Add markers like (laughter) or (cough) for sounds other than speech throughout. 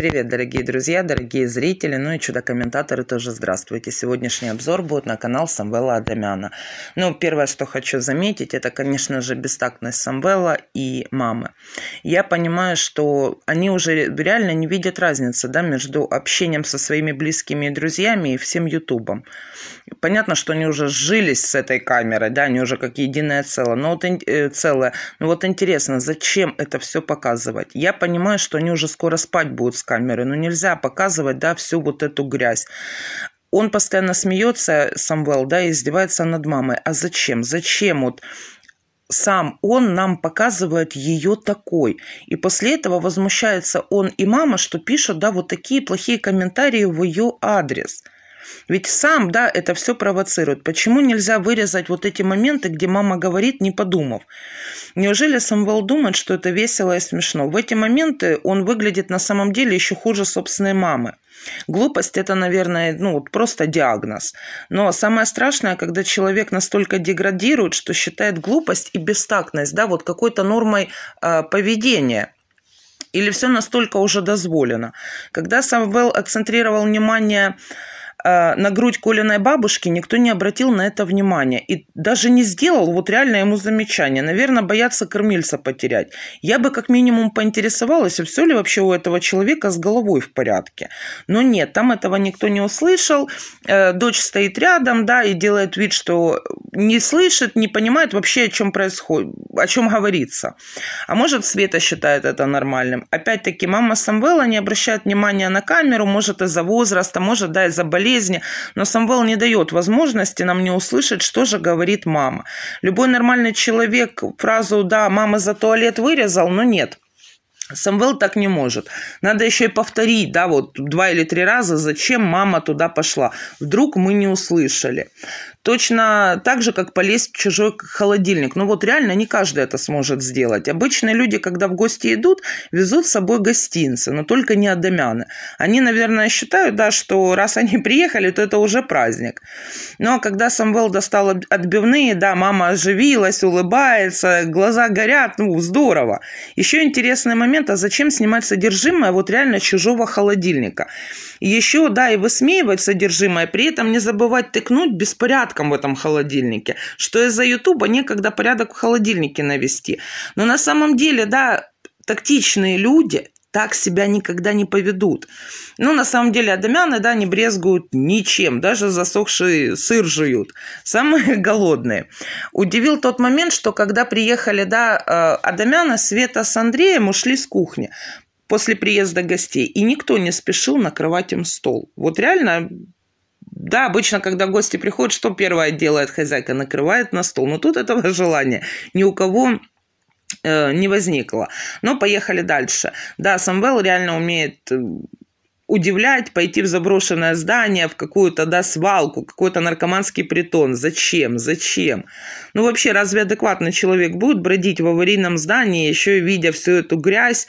Привет, дорогие друзья, дорогие зрители, ну и чудо-комментаторы тоже здравствуйте. Сегодняшний обзор будет на канал Самвела Адамяна. Ну, первое, что хочу заметить, это, конечно же, бестактность Самвела и мамы. Я понимаю, что они уже реально не видят разницы да, между общением со своими близкими и друзьями и всем Ютубом. Понятно, что они уже жились с этой камерой, да, они уже как единое целое. Но вот, э, целое. Но ну вот интересно, зачем это все показывать? Я понимаю, что они уже скоро спать будут с камеры, но ну, нельзя показывать, да, всю вот эту грязь. Он постоянно смеется, Самвел, да, и издевается над мамой. А зачем? Зачем вот сам он нам показывает ее такой. И после этого возмущается он и мама, что пишут, да, вот такие плохие комментарии в ее адрес – ведь сам, да, это все провоцирует. Почему нельзя вырезать вот эти моменты, где мама говорит, не подумав? Неужели Самвел думает, что это весело и смешно? В эти моменты он выглядит на самом деле еще хуже собственной мамы. Глупость – это, наверное, ну, просто диагноз. Но самое страшное, когда человек настолько деградирует, что считает глупость и бестактность, да, вот какой-то нормой э, поведения – или все настолько уже дозволено. Когда Самвел акцентрировал внимание Э, на грудь Колиной бабушки, никто не обратил на это внимания. И даже не сделал вот реально ему замечание. Наверное, боятся кормильца потерять. Я бы как минимум поинтересовалась, все ли вообще у этого человека с головой в порядке. Но нет, там этого никто не услышал. Э, дочь стоит рядом, да, и делает вид, что не слышит, не понимает вообще, о чем происходит о чем говорится. А может, Света считает это нормальным. Опять-таки, мама Самвела не обращает внимания на камеру, может, из-за возраста, может, да, из-за болезни, но Самвел не дает возможности нам не услышать, что же говорит мама. Любой нормальный человек фразу «да, мама за туалет вырезал», но нет – Самвел так не может. Надо еще и повторить, да, вот два или три раза, зачем мама туда пошла. Вдруг мы не услышали. Точно так же, как полезть в чужой холодильник. Ну вот реально не каждый это сможет сделать. Обычные люди, когда в гости идут, везут с собой гостинцы, но только не адамяны. Они, наверное, считают, да, что раз они (laughs) приехали, то это уже праздник. Но ну, а когда Самвел достал отбивные, да, мама оживилась, улыбается, глаза горят, ну здорово. Еще интересный момент а зачем снимать содержимое вот реально чужого холодильника. Еще, да, и высмеивать содержимое, при этом не забывать тыкнуть беспорядком в этом холодильнике, что из-за Ютуба некогда порядок в холодильнике навести. Но на самом деле, да, тактичные люди так себя никогда не поведут. Ну, на самом деле адамяны, да, не брезгуют ничем, даже засохший сыр жуют. Самые (laughs) голодные. Удивил тот момент, что когда приехали, да, э, адамяны, Света с Андреем ушли с кухни после приезда гостей, и никто не спешил накрывать им стол. Вот реально да, обычно, когда гости приходят, что первое делает хозяйка? Накрывает на стол. Но тут этого (laughs) желания ни у кого Э, не возникло. Но поехали дальше. Да, Самвел реально умеет э, удивлять, пойти в заброшенное здание, в какую-то, да, свалку, какой-то наркоманский притон. Зачем? Зачем? Ну, вообще, разве адекватный человек будет бродить в аварийном здании, еще и видя всю эту грязь,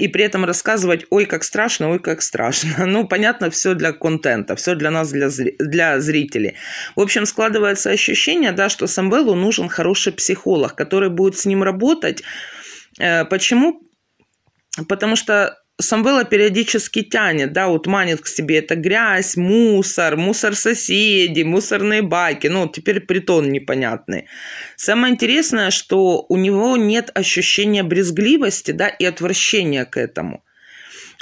и при этом рассказывать, ой, как страшно, ой, как страшно. (laughs) Ну, понятно, все для контента, все для нас, для, для зрителей. В общем, складывается ощущение, да, что Самвелу нужен хороший психолог, который будет с ним работать. Э, почему? Потому что Самвела периодически тянет, да, вот манит к себе это грязь, мусор, мусор соседи, мусорные баки, ну, теперь притон непонятный. Самое интересное, что у него нет ощущения брезгливости, да, и отвращения к этому –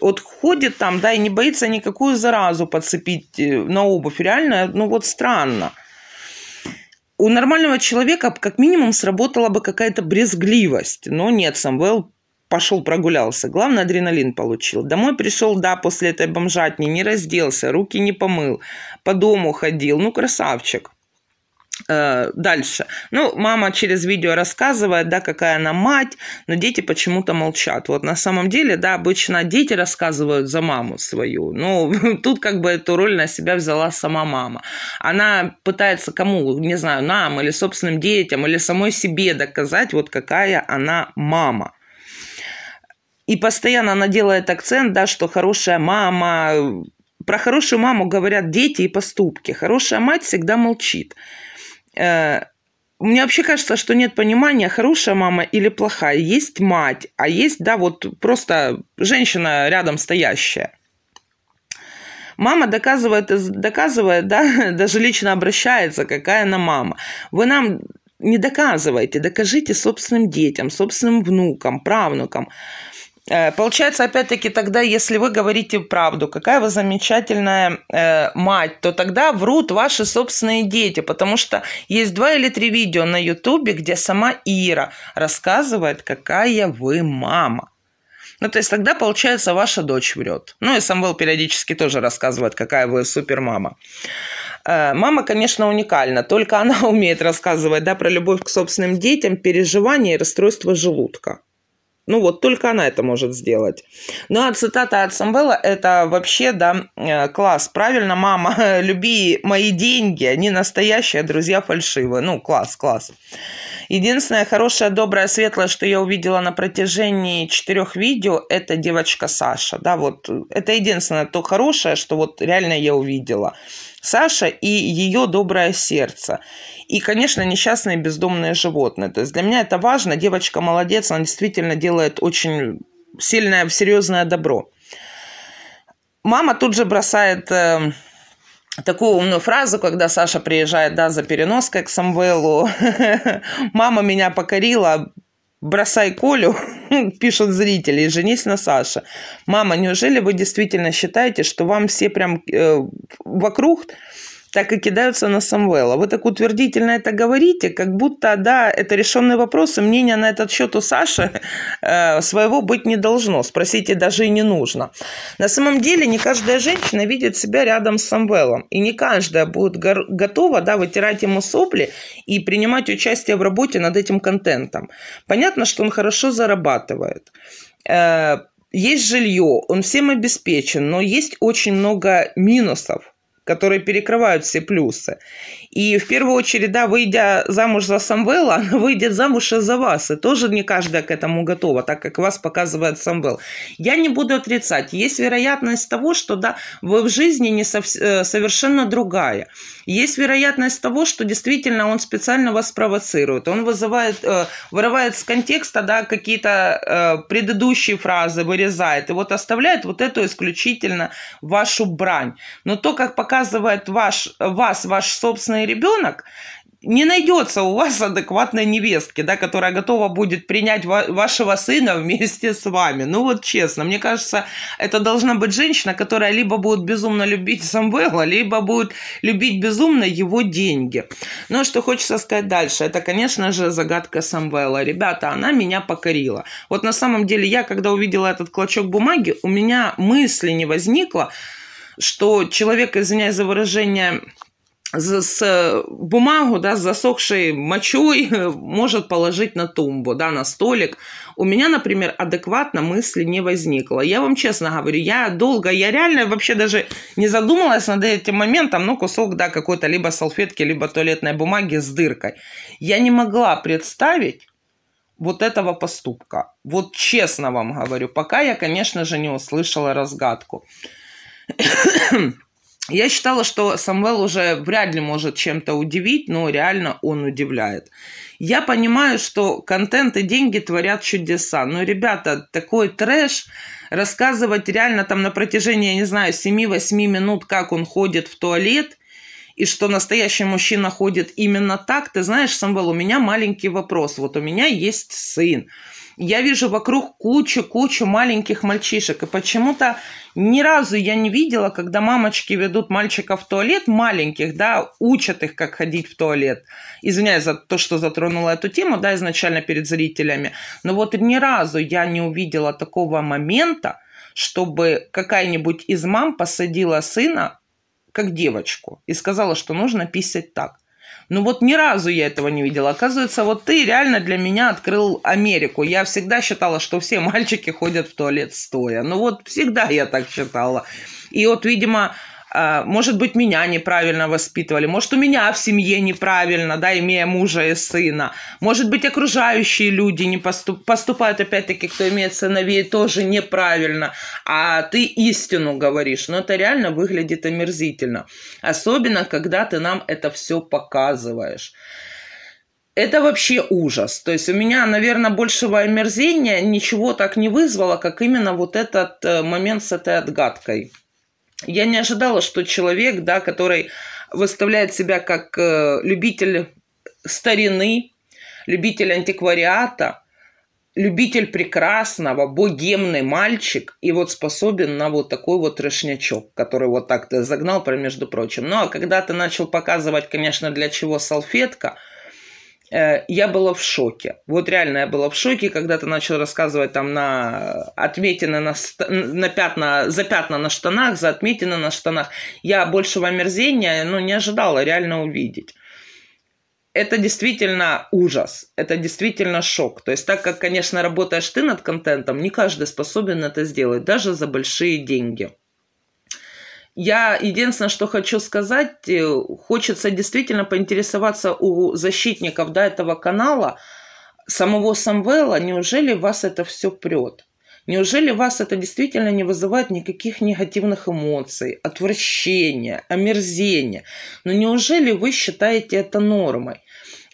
вот ходит там, да, и не боится никакую заразу подцепить э, на обувь. Реально, ну вот странно. У нормального человека как минимум сработала бы какая-то брезгливость. Но нет, Самвел пошел прогулялся. Главное, адреналин получил. Домой пришел, да, после этой бомжатни, не разделся, руки не помыл, по дому ходил. Ну, красавчик. Э, дальше. Ну, мама через видео рассказывает, да, какая она мать, но дети почему-то молчат. Вот на самом деле, да, обычно дети рассказывают за маму свою, но ну, (laughs) тут как бы эту роль на себя взяла сама мама. Она пытается кому, не знаю, нам или собственным детям, или самой себе доказать, вот какая она мама. И постоянно она делает акцент, да, что хорошая мама, про хорошую маму говорят дети и поступки. Хорошая мать всегда молчит. Э, мне вообще кажется, что нет понимания, хорошая мама или плохая. Есть мать, а есть, да, вот просто женщина рядом стоящая. Мама доказывает, доказывает, да, (laughs) даже лично обращается, какая она мама. Вы нам не доказывайте, докажите собственным детям, собственным внукам, правнукам. Э, получается, опять-таки, тогда, если вы говорите правду, какая вы замечательная э, мать, то тогда врут ваши собственные дети, потому что есть два или три видео на Ютубе, где сама Ира рассказывает, какая вы мама. Ну, то есть тогда, получается, ваша дочь врет. Ну, и Самвел периодически тоже рассказывает, какая вы супермама. Э, мама, конечно, уникальна, только она (laughs) умеет рассказывать да, про любовь к собственным детям, переживания и расстройство желудка. Ну вот только она это может сделать. Ну а цитата от Самвела – это вообще, да, э, класс. Правильно, мама, (laughs) люби мои деньги, они настоящие, а друзья фальшивые. Ну, класс, класс. Единственное хорошее, доброе, светлое, что я увидела на протяжении четырех видео, это девочка Саша. Да, вот это единственное то хорошее, что вот реально я увидела. Саша и ее доброе сердце. И, конечно, несчастные бездомные животные. То есть для меня это важно. Девочка молодец, она действительно делает делает очень сильное, серьезное добро. Мама тут же бросает э, такую умную фразу, когда Саша приезжает да, за переноской к Самвелу. (laughs) «Мама меня покорила, бросай Колю», (laughs) пишут зрители, и «женись на Саше». «Мама, неужели вы действительно считаете, что вам все прям э, вокруг...» так и кидаются на Самвела. Вы так утвердительно это говорите, как будто, да, это решенный вопрос, и мнение на этот счет у Саши э, своего быть не должно. Спросите, даже и не нужно. На самом деле, не каждая женщина видит себя рядом с Самвелом. И не каждая будет готова, да, вытирать ему сопли и принимать участие в работе над этим контентом. Понятно, что он хорошо зарабатывает. Э, есть жилье, он всем обеспечен, но есть очень много минусов которые перекрывают все плюсы. И в первую очередь, да, выйдя замуж за Самвела, (laughs) она выйдет замуж и за вас. И тоже не каждая к этому готова, так как вас показывает Самвел. Я не буду отрицать. Есть вероятность того, что да, вы в жизни не сов... Э, совершенно другая. Есть вероятность того, что действительно он специально вас провоцирует. Он вызывает, э, вырывает с контекста да, какие-то э, предыдущие фразы, вырезает. И вот оставляет вот эту исключительно вашу брань. Но то, как показывает ваш, вас ваш собственный нежеланный ребенок, не найдется у вас адекватной невестки, да, которая готова будет принять ва- вашего сына вместе с вами. Ну вот честно, мне кажется, это должна быть женщина, которая либо будет безумно любить Самвела, либо будет любить безумно его деньги. Но что хочется сказать дальше, это, конечно же, загадка Самвела. Ребята, она меня покорила. Вот на самом деле я, когда увидела этот клочок бумаги, у меня мысли не возникло, что человек, извиняюсь за выражение, с бумагу, да, с засохшей мочой (laughs) может положить на тумбу, да, на столик. У меня, например, адекватно мысли не возникло. Я вам честно говорю, я долго, я реально вообще даже не задумалась над этим моментом, ну, кусок, да, какой-то либо салфетки, либо туалетной бумаги с дыркой. Я не могла представить, вот этого поступка. Вот честно вам говорю, пока я, конечно же, не услышала разгадку. Я считала, что Самвел уже вряд ли может чем-то удивить, но реально он удивляет. Я понимаю, что контент и деньги творят чудеса. Но, ребята, такой трэш рассказывать реально там на протяжении, я не знаю, 7-8 минут, как он ходит в туалет, и что настоящий мужчина ходит именно так. Ты знаешь, Самвел, у меня маленький вопрос. Вот у меня есть сын. Я вижу вокруг кучу-кучу маленьких мальчишек. И почему-то ни разу я не видела, когда мамочки ведут мальчиков в туалет, маленьких, да, учат их, как ходить в туалет. Извиняюсь за то, что затронула эту тему, да, изначально перед зрителями. Но вот ни разу я не увидела такого момента, чтобы какая-нибудь из мам посадила сына как девочку и сказала, что нужно писать так – ну вот ни разу я этого не видела. Оказывается, вот ты реально для меня открыл Америку. Я всегда считала, что все мальчики ходят в туалет стоя. Ну вот всегда я так считала. И вот, видимо, а, может быть, меня неправильно воспитывали, может, у меня в семье неправильно, да, имея мужа и сына, может быть, окружающие люди не поступ... поступают, опять-таки, кто имеет сыновей, тоже неправильно, а ты истину говоришь, но это реально выглядит омерзительно, особенно, когда ты нам это все показываешь это вообще ужас. То есть у меня, наверное, большего омерзения ничего так не вызвало, как именно вот этот э, момент с этой отгадкой. Я не ожидала, что человек, да, который выставляет себя как э, любитель старины, любитель антиквариата, любитель прекрасного, богемный мальчик, и вот способен на вот такой вот трешнячок, который вот так то загнал, про между прочим. Ну, а когда ты начал показывать, конечно, для чего салфетка – Э, я была в шоке. Вот реально я была в шоке, когда ты начал рассказывать там на отметины на, на пятна, за пятна на штанах, за отметины на штанах. Я большего омерзения, ну, не ожидала реально увидеть. Это действительно ужас, это действительно шок. То есть так как, конечно, работаешь ты над контентом, не каждый способен это сделать, даже за большие деньги. Я единственное, что хочу сказать, э, хочется действительно поинтересоваться у защитников да, этого канала, самого Самвела, неужели вас это все прет? Неужели вас это действительно не вызывает никаких негативных эмоций, отвращения, омерзения? Но ну, неужели вы считаете это нормой?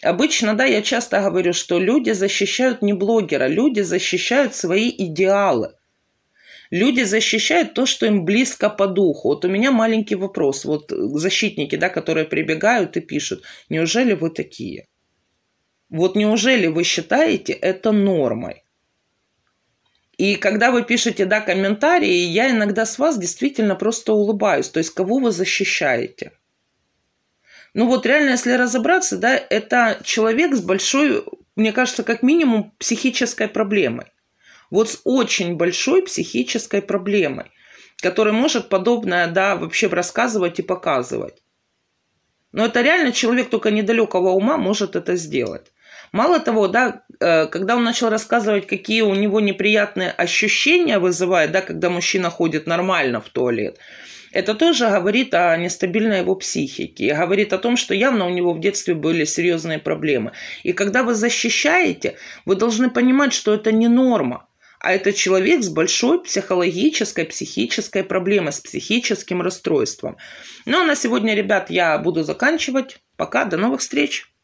Обычно, да, я часто говорю, что люди защищают не блогера, люди защищают свои идеалы – Люди защищают то, что им близко по духу. Вот у меня маленький вопрос. Вот защитники, да, которые прибегают и пишут, неужели вы такие? Вот неужели вы считаете это нормой? И когда вы пишете, да, комментарии, я иногда с вас действительно просто улыбаюсь. То есть, кого вы защищаете? Ну вот реально, если разобраться, да, это человек с большой, мне кажется, как минимум психической проблемой вот с очень большой психической проблемой, который может подобное, да, вообще рассказывать и показывать. Но это реально человек только недалекого ума может это сделать. Мало того, да, э, когда он начал рассказывать, какие у него неприятные ощущения вызывает, да, когда мужчина ходит нормально в туалет, это тоже говорит о нестабильной его психике, говорит о том, что явно у него в детстве были серьезные проблемы. И когда вы защищаете, вы должны понимать, что это не норма а это человек с большой психологической, психической проблемой, с психическим расстройством. Ну а на сегодня, ребят, я буду заканчивать. Пока, до новых встреч!